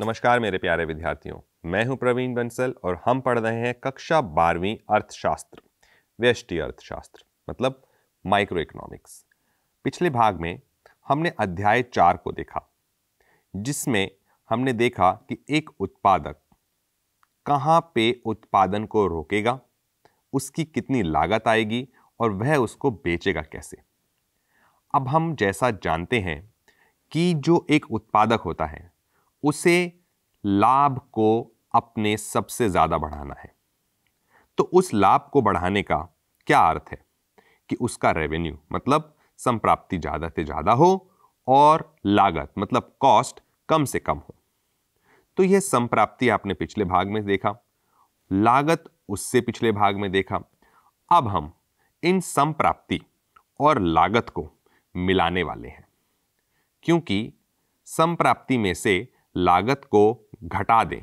नमस्कार मेरे प्यारे विद्यार्थियों मैं हूं प्रवीण बंसल और हम पढ़ रहे हैं कक्षा बारहवीं अर्थशास्त्र व्यष्टि अर्थशास्त्र मतलब माइक्रो इकोनॉमिक्स पिछले भाग में हमने अध्याय चार को देखा जिसमें हमने देखा कि एक उत्पादक कहाँ पे उत्पादन को रोकेगा उसकी कितनी लागत आएगी और वह उसको बेचेगा कैसे अब हम जैसा जानते हैं कि जो एक उत्पादक होता है उसे लाभ को अपने सबसे ज़्यादा बढ़ाना है तो उस लाभ को बढ़ाने का क्या अर्थ है कि उसका रेवेन्यू मतलब संप्राप्ति ज़्यादा से ज़्यादा हो और लागत मतलब कॉस्ट कम से कम हो तो यह संप्राप्ति आपने पिछले भाग में देखा लागत उससे पिछले भाग में देखा अब हम इन संप्राप्ति और लागत को मिलाने वाले हैं क्योंकि संप्राप्ति में से लागत को घटा दें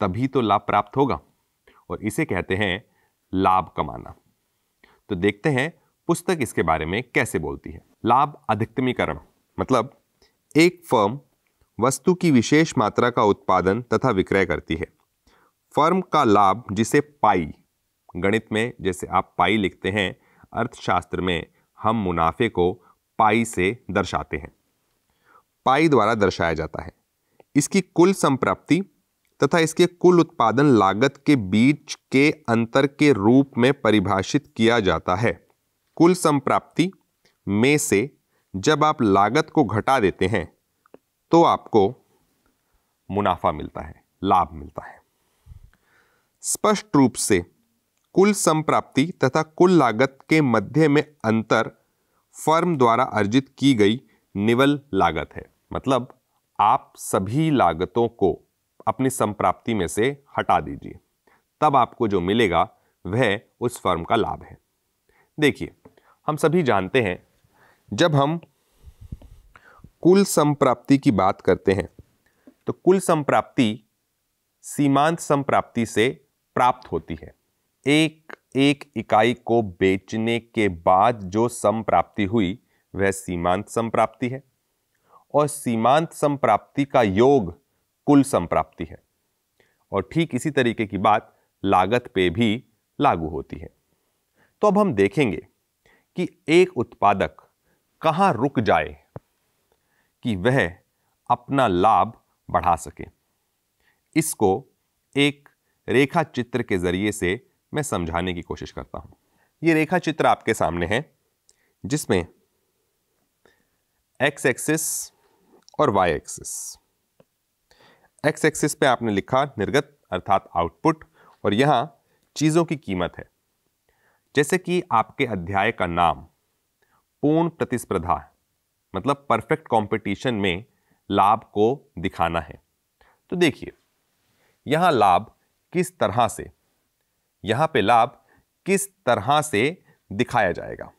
तभी तो लाभ प्राप्त होगा और इसे कहते हैं लाभ कमाना तो देखते हैं पुस्तक इसके बारे में कैसे बोलती है लाभ अधिकतमीकरण मतलब एक फर्म वस्तु की विशेष मात्रा का उत्पादन तथा विक्रय करती है फर्म का लाभ जिसे पाई गणित में जैसे आप पाई लिखते हैं अर्थशास्त्र में हम मुनाफे को पाई से दर्शाते हैं पाई द्वारा दर्शाया जाता है इसकी कुल संप्राप्ति तथा इसके कुल उत्पादन लागत के बीच के अंतर के रूप में परिभाषित किया जाता है कुल संप्राप्ति में से जब आप लागत को घटा देते हैं तो आपको मुनाफा मिलता है लाभ मिलता है स्पष्ट रूप से कुल संप्राप्ति तथा कुल लागत के मध्य में अंतर फर्म द्वारा अर्जित की गई निवल लागत है मतलब आप सभी लागतों को अपनी संप्राप्ति में से हटा दीजिए तब आपको जो मिलेगा वह उस फर्म का लाभ है देखिए हम सभी जानते हैं जब हम कुल संप्राप्ति की बात करते हैं तो कुल संप्राप्ति सीमांत संप्राप्ति से प्राप्त होती है एक एक इकाई को बेचने के बाद जो संप्राप्ति हुई वह सीमांत संप्राप्ति है और सीमांत संप्राप्ति का योग कुल संप्राप्ति है और ठीक इसी तरीके की बात लागत पे भी लागू होती है तो अब हम देखेंगे कि एक उत्पादक कहाँ रुक जाए कि वह अपना लाभ बढ़ा सके इसको एक रेखा चित्र के ज़रिए से मैं समझाने की कोशिश करता हूँ ये रेखा चित्र आपके सामने है जिसमें एक्स एक्सिस और वाई एक्सिस एक्स एक्सिस पे आपने लिखा निर्गत अर्थात आउटपुट और यहां चीज़ों की कीमत है जैसे कि आपके अध्याय का नाम पूर्ण प्रतिस्पर्धा मतलब परफेक्ट कंपटीशन में लाभ को दिखाना है तो देखिए यहां लाभ किस तरह से यहां पे लाभ किस तरह से दिखाया जाएगा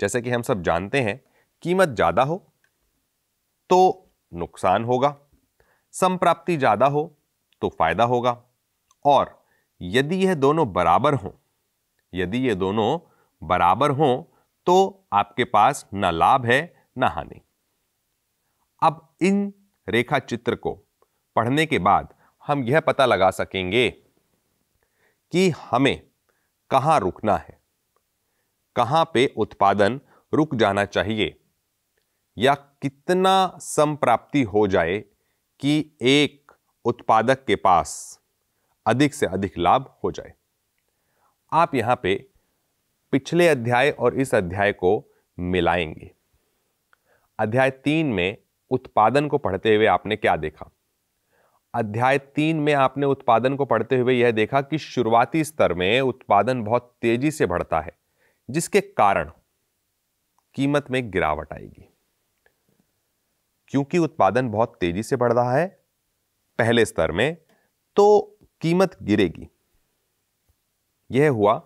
जैसे कि हम सब जानते हैं कीमत ज़्यादा हो तो नुकसान होगा संप्राप्ति ज़्यादा हो तो फायदा होगा और यदि यह दोनों बराबर हों यदि ये दोनों बराबर हों तो आपके पास ना लाभ है ना हानि अब इन रेखा चित्र को पढ़ने के बाद हम यह पता लगा सकेंगे कि हमें कहां रुकना है कहां पे उत्पादन रुक जाना चाहिए या कितना संप्राप्ति हो जाए कि एक उत्पादक के पास अधिक से अधिक लाभ हो जाए आप यहां पे पिछले अध्याय और इस अध्याय को मिलाएंगे अध्याय तीन में उत्पादन को पढ़ते हुए आपने क्या देखा अध्याय तीन में आपने उत्पादन को पढ़ते हुए यह देखा कि शुरुआती स्तर में उत्पादन बहुत तेजी से बढ़ता है जिसके कारण कीमत में गिरावट आएगी क्योंकि उत्पादन बहुत तेजी से बढ़ रहा है पहले स्तर में तो कीमत गिरेगी यह हुआ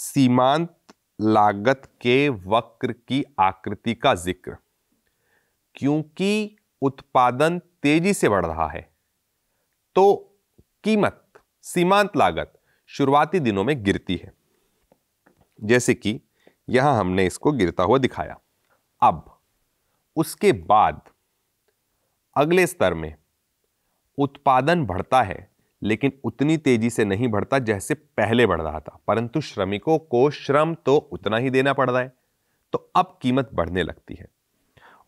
सीमांत लागत के वक्र की आकृति का जिक्र क्योंकि उत्पादन तेजी से बढ़ रहा है तो कीमत सीमांत लागत शुरुआती दिनों में गिरती है जैसे कि यहां हमने इसको गिरता हुआ दिखाया अब उसके बाद अगले स्तर में उत्पादन बढ़ता है लेकिन उतनी तेजी से नहीं बढ़ता जैसे पहले बढ़ रहा था परंतु श्रमिकों को श्रम तो उतना ही देना पड़ रहा है तो अब कीमत बढ़ने लगती है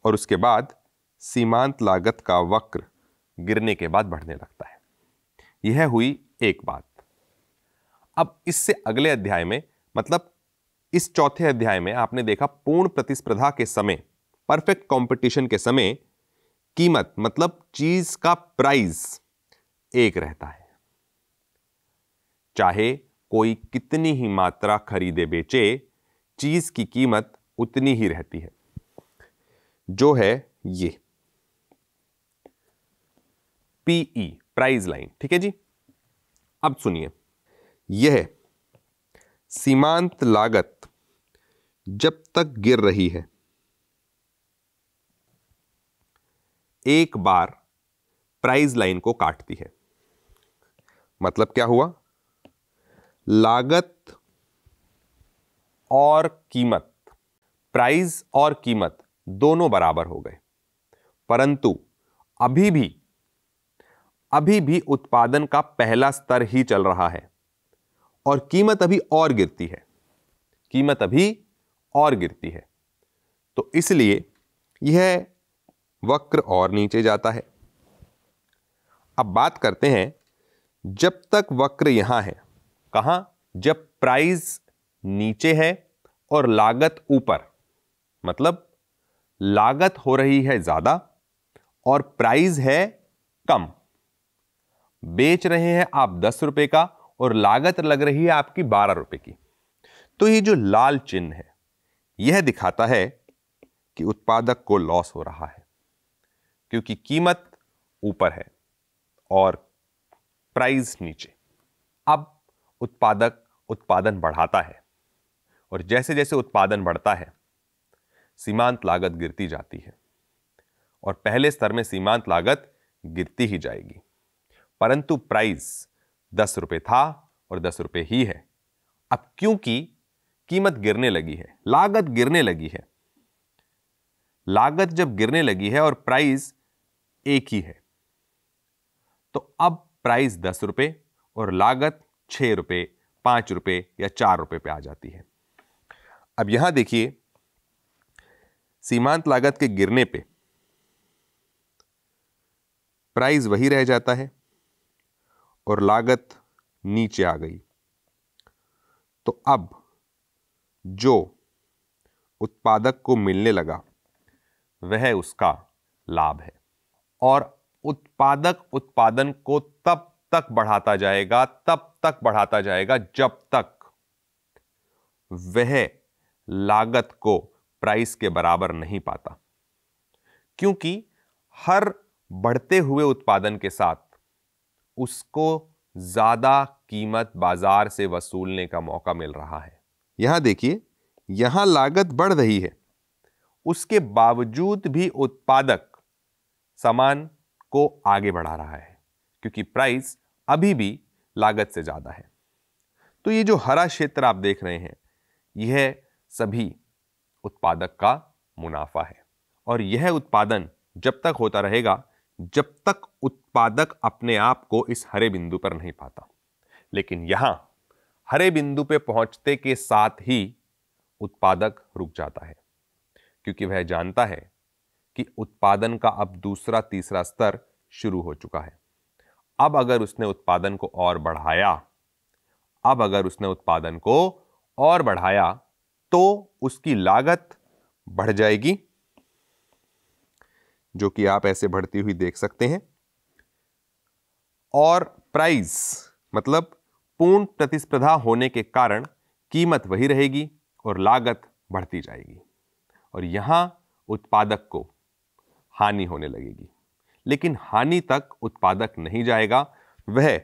और उसके बाद सीमांत लागत का वक्र गिरने के बाद बढ़ने लगता है यह हुई एक बात अब इससे अगले अध्याय में मतलब इस चौथे अध्याय में आपने देखा पूर्ण प्रतिस्पर्धा के समय परफेक्ट कंपटीशन के समय कीमत मतलब चीज का प्राइस एक रहता है चाहे कोई कितनी ही मात्रा खरीदे बेचे चीज की कीमत उतनी ही रहती है जो है ये पीई प्राइस लाइन ठीक है जी अब सुनिए यह सीमांत लागत जब तक गिर रही है एक बार प्राइस लाइन को काटती है मतलब क्या हुआ लागत और कीमत प्राइस और कीमत दोनों बराबर हो गए परंतु अभी भी अभी भी उत्पादन का पहला स्तर ही चल रहा है और कीमत अभी और गिरती है कीमत अभी और गिरती है तो इसलिए यह वक्र और नीचे जाता है अब बात करते हैं जब तक वक्र यहां है कहां जब प्राइस नीचे है और लागत ऊपर मतलब लागत हो रही है ज़्यादा और प्राइस है कम बेच रहे हैं आप दस रुपए का और लागत लग रही है आपकी बारह रुपए की तो ये जो लाल चिन्ह है यह दिखाता है कि उत्पादक को लॉस हो रहा है क्योंकि कीमत ऊपर है और प्राइस नीचे अब उत्पादक उत्पादन बढ़ाता है और जैसे जैसे उत्पादन बढ़ता है सीमांत लागत गिरती जाती है और पहले स्तर में सीमांत लागत गिरती ही जाएगी परंतु प्राइस दस रुपये था और दस रुपये ही है अब क्योंकि कीमत गिरने लगी है लागत गिरने लगी है लागत जब गिरने लगी है और प्राइस एक ही है तो अब प्राइस दस रुपये और लागत छः रुपये पाँच रुपये या चार रुपये पे आ जाती है अब यहाँ देखिए सीमांत लागत के गिरने पे प्राइस वही रह जाता है और लागत नीचे आ गई तो अब जो उत्पादक को मिलने लगा वह उसका लाभ है और उत्पादक उत्पादन को तब तक बढ़ाता जाएगा तब तक बढ़ाता जाएगा जब तक वह लागत को प्राइस के बराबर नहीं पाता क्योंकि हर बढ़ते हुए उत्पादन के साथ उसको ज़्यादा कीमत बाज़ार से वसूलने का मौका मिल रहा है यहां देखिए यहां लागत बढ़ रही है उसके बावजूद भी उत्पादक सामान को आगे बढ़ा रहा है क्योंकि प्राइस अभी भी लागत से ज़्यादा है तो ये जो हरा क्षेत्र आप देख रहे हैं यह सभी उत्पादक का मुनाफा है और यह उत्पादन जब तक होता रहेगा जब तक उत्पादक अपने आप को इस हरे बिंदु पर नहीं पाता लेकिन यहां हरे बिंदु पे पहुंचते के साथ ही उत्पादक रुक जाता है क्योंकि वह जानता है कि उत्पादन का अब दूसरा तीसरा स्तर शुरू हो चुका है अब अगर उसने उत्पादन को और बढ़ाया अब अगर उसने उत्पादन को और बढ़ाया तो उसकी लागत बढ़ जाएगी जो कि आप ऐसे बढ़ती हुई देख सकते हैं और प्राइस मतलब पूर्ण प्रतिस्पर्धा होने के कारण कीमत वही रहेगी और लागत बढ़ती जाएगी और यहां उत्पादक को हानि होने लगेगी लेकिन हानि तक उत्पादक नहीं जाएगा वह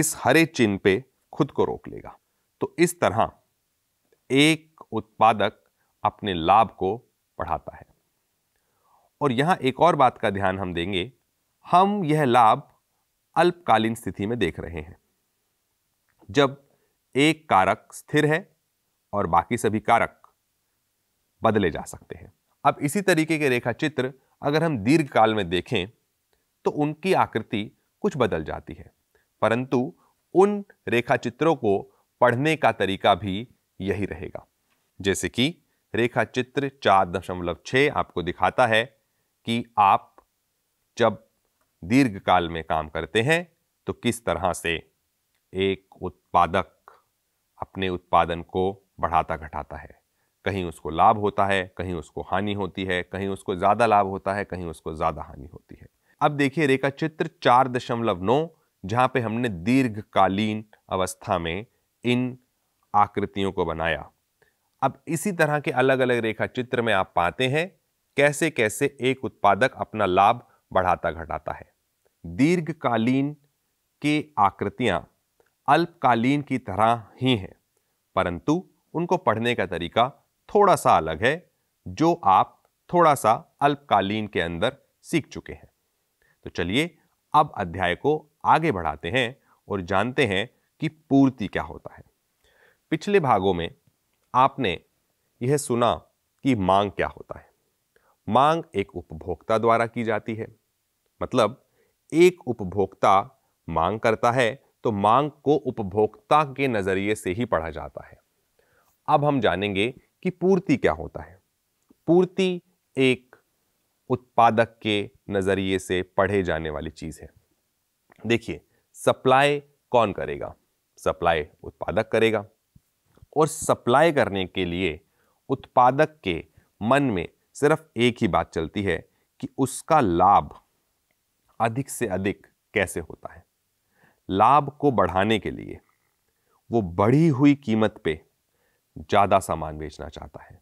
इस हरे चिन्ह पे खुद को रोक लेगा तो इस तरह एक उत्पादक अपने लाभ को बढ़ाता है और यहां एक और बात का ध्यान हम देंगे हम यह लाभ अल्पकालीन स्थिति में देख रहे हैं जब एक कारक स्थिर है और बाकी सभी कारक बदले जा सकते हैं अब इसी तरीके के रेखाचित्र अगर हम दीर्घ काल में देखें तो उनकी आकृति कुछ बदल जाती है परंतु उन रेखाचित्रों को पढ़ने का तरीका भी यही रहेगा जैसे कि रेखाचित्र चार दशमलव छः आपको दिखाता है कि आप जब दीर्घ काल में काम करते हैं तो किस तरह से एक उत्पादक अपने उत्पादन को बढ़ाता घटाता है कहीं उसको लाभ होता है कहीं उसको हानि होती है कहीं उसको ज़्यादा लाभ होता है कहीं उसको ज़्यादा हानि होती है अब देखिए रेखा चित्र चार दशमलव नौ जहाँ पे हमने दीर्घकालीन अवस्था में इन आकृतियों को बनाया अब इसी तरह के अलग अलग रेखा चित्र में आप पाते हैं कैसे कैसे एक उत्पादक अपना लाभ बढ़ाता घटाता है दीर्घकालीन के आकृतियां अल्पकालीन की तरह ही हैं परंतु उनको पढ़ने का तरीका थोड़ा सा अलग है जो आप थोड़ा सा अल्पकालीन के अंदर सीख चुके हैं तो चलिए अब अध्याय को आगे बढ़ाते हैं और जानते हैं कि पूर्ति क्या होता है पिछले भागों में आपने यह सुना कि मांग क्या होता है मांग एक उपभोक्ता द्वारा की जाती है मतलब एक उपभोक्ता मांग करता है तो मांग को उपभोक्ता के नज़रिए से ही पढ़ा जाता है अब हम जानेंगे कि पूर्ति क्या होता है पूर्ति एक उत्पादक के नज़रिए से पढ़े जाने वाली चीज़ है देखिए सप्लाई कौन करेगा सप्लाई उत्पादक करेगा और सप्लाई करने के लिए उत्पादक के मन में सिर्फ एक ही बात चलती है कि उसका लाभ अधिक से अधिक कैसे होता है लाभ को बढ़ाने के लिए वो बढ़ी हुई कीमत पे ज़्यादा सामान बेचना चाहता है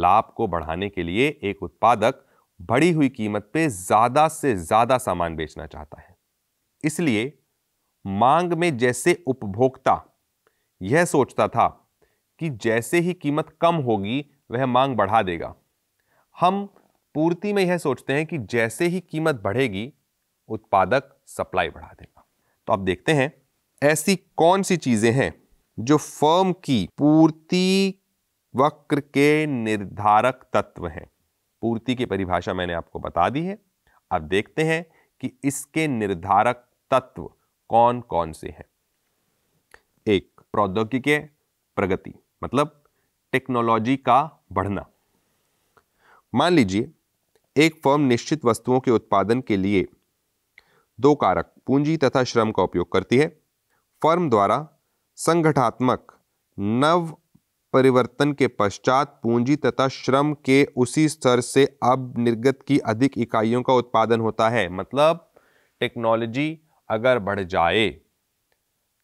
लाभ को बढ़ाने के लिए एक उत्पादक बढ़ी हुई कीमत पे ज़्यादा से ज़्यादा सामान बेचना चाहता है इसलिए मांग में जैसे उपभोक्ता यह सोचता था कि जैसे ही कीमत कम होगी वह मांग बढ़ा देगा हम पूर्ति में यह सोचते हैं कि जैसे ही कीमत बढ़ेगी उत्पादक सप्लाई बढ़ा देगा तो आप देखते हैं ऐसी कौन सी चीज़ें हैं जो फर्म की पूर्ति वक्र के निर्धारक तत्व हैं पूर्ति की परिभाषा मैंने आपको बता दी है अब देखते हैं कि इसके निर्धारक तत्व कौन कौन से हैं एक प्रौद्योगिकी प्रगति मतलब टेक्नोलॉजी का बढ़ना मान लीजिए एक फर्म निश्चित वस्तुओं के उत्पादन के लिए दो कारक पूंजी तथा श्रम का उपयोग करती है फर्म द्वारा संगठात्मक नव परिवर्तन के पश्चात पूंजी तथा श्रम के उसी स्तर से अब निर्गत की अधिक इकाइयों का उत्पादन होता है मतलब टेक्नोलॉजी अगर बढ़ जाए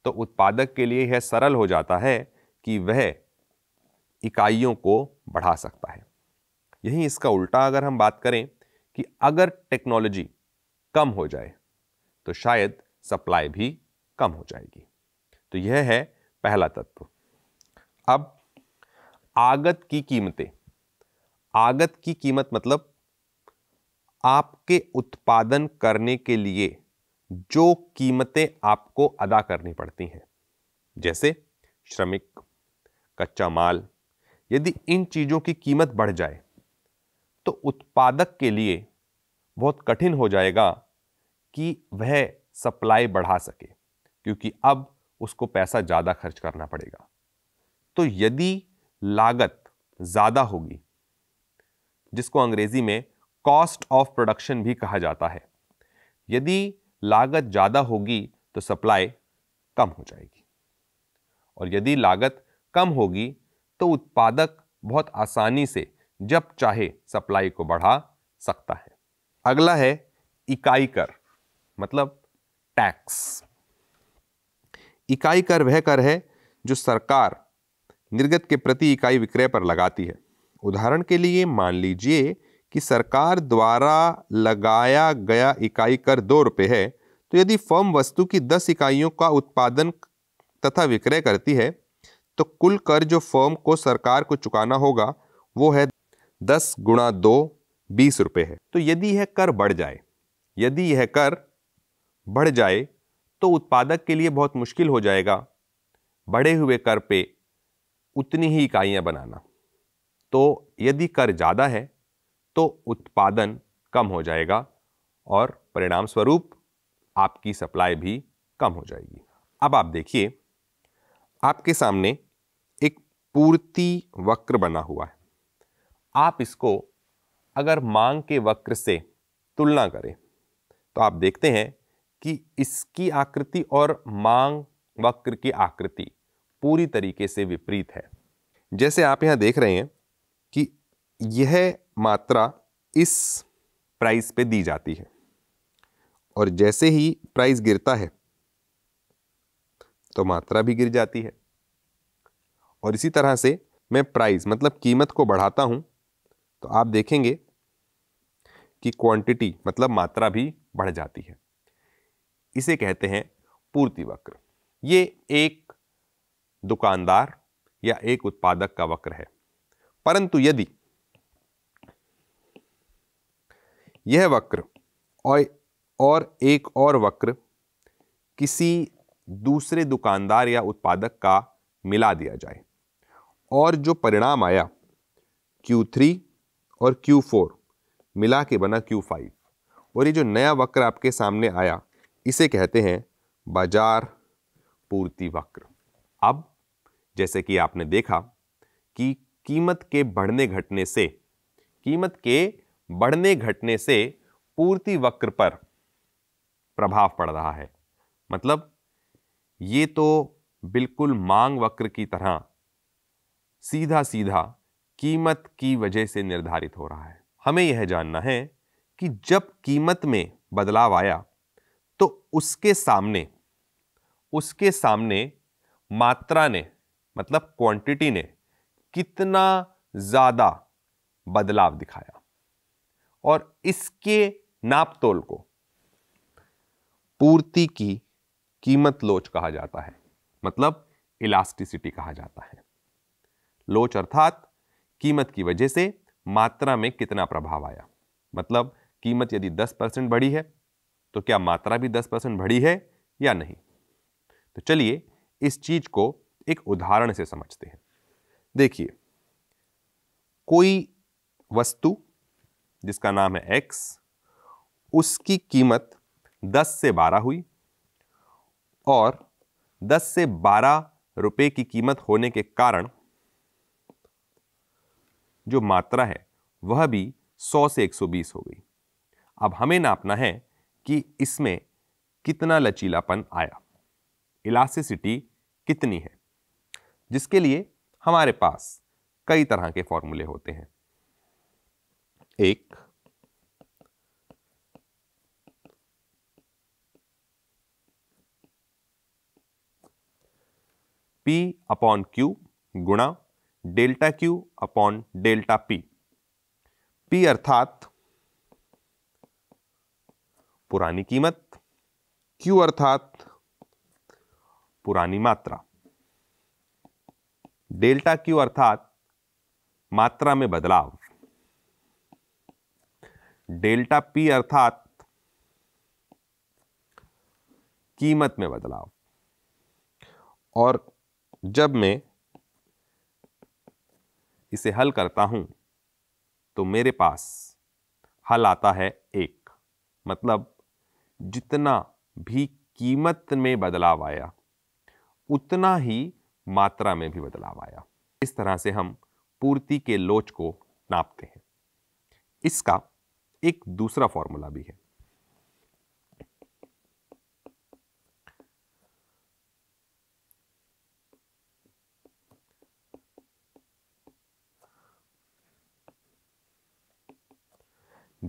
तो उत्पादक के लिए यह सरल हो जाता है कि वह इकाइयों को बढ़ा सकता है यही इसका उल्टा अगर हम बात करें कि अगर टेक्नोलॉजी कम हो जाए तो शायद सप्लाई भी कम हो जाएगी तो यह है पहला तत्व अब आगत की कीमतें आगत की कीमत मतलब आपके उत्पादन करने के लिए जो कीमतें आपको अदा करनी पड़ती हैं जैसे श्रमिक कच्चा माल यदि इन चीज़ों की कीमत बढ़ जाए तो उत्पादक के लिए बहुत कठिन हो जाएगा कि वह सप्लाई बढ़ा सके क्योंकि अब उसको पैसा ज़्यादा खर्च करना पड़ेगा तो यदि लागत ज़्यादा होगी जिसको अंग्रेज़ी में कॉस्ट ऑफ प्रोडक्शन भी कहा जाता है यदि लागत ज़्यादा होगी तो सप्लाई कम हो जाएगी और यदि लागत कम होगी तो उत्पादक बहुत आसानी से जब चाहे सप्लाई को बढ़ा सकता है अगला है इकाई कर मतलब टैक्स इकाई कर वह कर है जो सरकार निर्गत के प्रति इकाई विक्रय पर लगाती है उदाहरण के लिए मान लीजिए कि सरकार द्वारा लगाया गया इकाई कर दो रुपये है तो यदि फर्म वस्तु की दस इकाइयों का उत्पादन तथा विक्रय करती है तो कुल कर जो फर्म को सरकार को चुकाना होगा वो है दस गुणा दो बीस रुपये है तो यदि यह कर बढ़ जाए यदि यह कर बढ़ जाए तो उत्पादक के लिए बहुत मुश्किल हो जाएगा बढ़े हुए कर पे उतनी ही इकाइयां बनाना तो यदि कर ज़्यादा है तो उत्पादन कम हो जाएगा और परिणाम स्वरूप आपकी सप्लाई भी कम हो जाएगी अब आप देखिए आपके सामने एक पूर्ति वक्र बना हुआ है आप इसको अगर मांग के वक्र से तुलना करें तो आप देखते हैं कि इसकी आकृति और मांग वक्र की आकृति पूरी तरीके से विपरीत है जैसे आप यहाँ देख रहे हैं कि यह मात्रा इस प्राइस पे दी जाती है और जैसे ही प्राइस गिरता है तो मात्रा भी गिर जाती है और इसी तरह से मैं प्राइस मतलब कीमत को बढ़ाता हूँ तो आप देखेंगे कि क्वांटिटी मतलब मात्रा भी बढ़ जाती है इसे कहते हैं पूर्ति वक्र ये एक दुकानदार या एक उत्पादक का वक्र है परंतु यदि यह वक्र और एक और वक्र किसी दूसरे दुकानदार या उत्पादक का मिला दिया जाए और जो परिणाम आया Q3 और Q4 मिला के बना Q5 और ये जो नया वक्र आपके सामने आया इसे कहते हैं बाजार पूर्ति वक्र अब जैसे कि आपने देखा कि कीमत के बढ़ने घटने से कीमत के बढ़ने घटने से पूर्ति वक्र पर प्रभाव पड़ रहा है मतलब ये तो बिल्कुल मांग वक्र की तरह सीधा सीधा कीमत की वजह से निर्धारित हो रहा है हमें यह जानना है कि जब कीमत में बदलाव आया तो उसके सामने उसके सामने मात्रा ने मतलब क्वांटिटी ने कितना ज़्यादा बदलाव दिखाया और इसके नापतोल को पूर्ति की कीमत लोच कहा जाता है मतलब इलास्टिसिटी कहा जाता है लोच अर्थात कीमत की वजह से मात्रा में कितना प्रभाव आया मतलब कीमत यदि 10 परसेंट बढ़ी है तो क्या मात्रा भी दस परसेंट बढ़ी है या नहीं तो चलिए इस चीज को एक उदाहरण से समझते हैं देखिए कोई वस्तु जिसका नाम है एक्स उसकी कीमत 10 से 12 हुई और 10 से 12 रुपए की कीमत होने के कारण जो मात्रा है वह भी 100 से 120 हो गई अब हमें नापना है कि इसमें कितना लचीलापन आया इलास्टिसिटी कितनी है जिसके लिए हमारे पास कई तरह के फॉर्मूले होते हैं एक पी अपॉन क्यू गुणा delta Q upon delta P P अर्थात पुरानी कीमत क्यू अर्थात पुरानी मात्रा डेल्टा क्यू अर्थात मात्रा में बदलाव डेल्टा पी अर्थात कीमत में बदलाव और जब मैं इसे हल करता हूं तो मेरे पास हल आता है एक मतलब जितना भी कीमत में बदलाव आया उतना ही मात्रा में भी बदलाव आया इस तरह से हम पूर्ति के लोच को नापते हैं इसका एक दूसरा फॉर्मूला भी है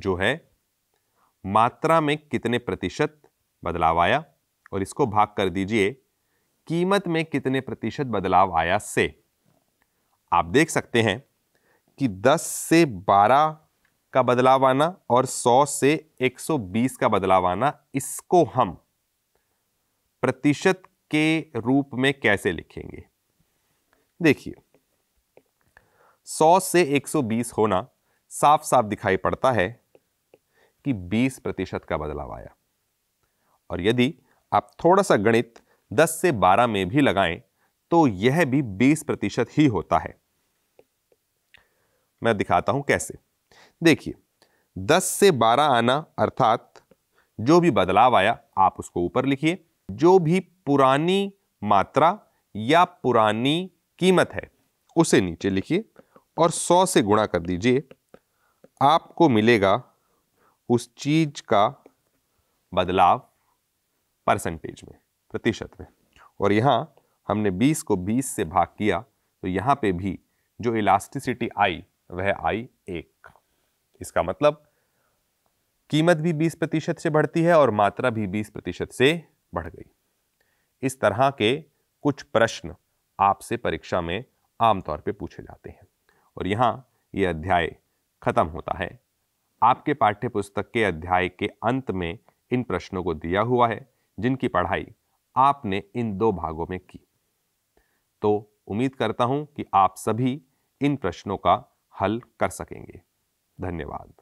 जो है मात्रा में कितने प्रतिशत बदलाव आया और इसको भाग कर दीजिए कीमत में कितने प्रतिशत बदलाव आया से आप देख सकते हैं कि 10 से 12 का बदलाव आना और 100 से 120 का बदलाव आना इसको हम प्रतिशत के रूप में कैसे लिखेंगे देखिए 100 से 120 होना साफ साफ दिखाई पड़ता है कि 20 प्रतिशत का बदलाव आया और यदि आप थोड़ा सा गणित 10 से 12 में भी लगाएं तो यह भी 20 प्रतिशत ही होता है मैं दिखाता हूं कैसे देखिए 10 से 12 आना अर्थात जो भी बदलाव आया आप उसको ऊपर लिखिए जो भी पुरानी मात्रा या पुरानी कीमत है उसे नीचे लिखिए और 100 से गुणा कर दीजिए आपको मिलेगा उस चीज का बदलाव परसेंटेज में प्रतिशत में और यहाँ हमने 20 को 20 से भाग किया तो यहाँ पे भी जो इलास्टिसिटी आई वह आई एक इसका मतलब कीमत भी 20 प्रतिशत से बढ़ती है और मात्रा भी 20 प्रतिशत से बढ़ गई इस तरह के कुछ प्रश्न आपसे परीक्षा में आमतौर पे पूछे जाते हैं और यहाँ ये अध्याय ख़त्म होता है आपके पाठ्य पुस्तक के अध्याय के अंत में इन प्रश्नों को दिया हुआ है जिनकी पढ़ाई आपने इन दो भागों में की तो उम्मीद करता हूं कि आप सभी इन प्रश्नों का हल कर सकेंगे धन्यवाद